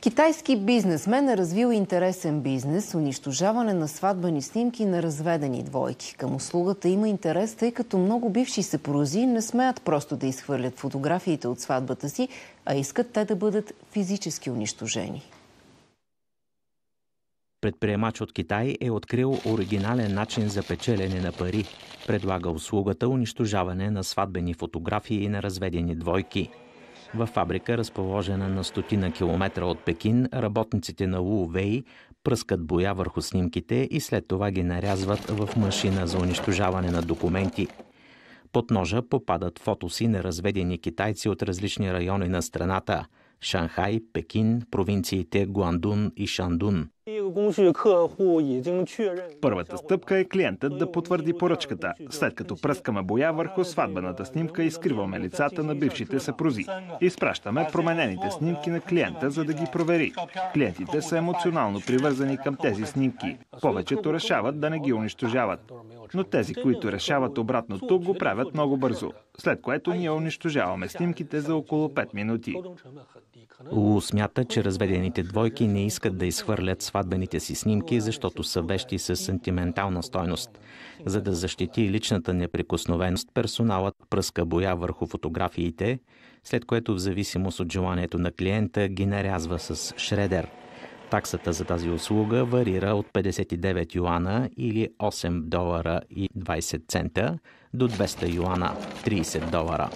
Китайски бизнесмен е развил интересен бизнес – унищожаване на сватбани снимки на разведени двойки. Към услугата има интерес, тъй като много бивши порози не смеят просто да изхвърлят фотографиите от сватбата си, а искат те да бъдат физически унищожени. Предприемач от Китай е открил оригинален начин за печелене на пари. Предлага услугата унищожаване на сватбени фотографии на разведени двойки – във фабрика, разположена на стотина километра от Пекин, работниците на Лу Вей пръскат боя върху снимките и след това ги нарязват в машина за унищожаване на документи. Под ножа попадат фотоси на разведени китайци от различни райони на страната – Шанхай, Пекин, провинциите Гуандун и Шандун – Първата стъпка е клиентът да потвърди поръчката, след като пръскаме боя върху сватбената снимка и скриваме лицата на бившите съпрузи. Изпращаме променените снимки на клиента, за да ги провери. Клиентите са емоционално привързани към тези снимки. Повечето решават да не ги унищожават. Но тези, които решават обратното, го правят много бързо, след което ние унищожаваме снимките за около 5 минути. Лу смята, че разведените двойки не искат да изхвърлят сватбените си снимки, защото са вещи с сантиментална стойност. За да защити личната неприкосновеност, персоналът пръска боя върху фотографиите, след което в зависимост от желанието на клиента ги нарязва с шредер. Таксата за тази услуга варира от 59 юана или 8 долара и 20 цента до 200 юана 30 долара.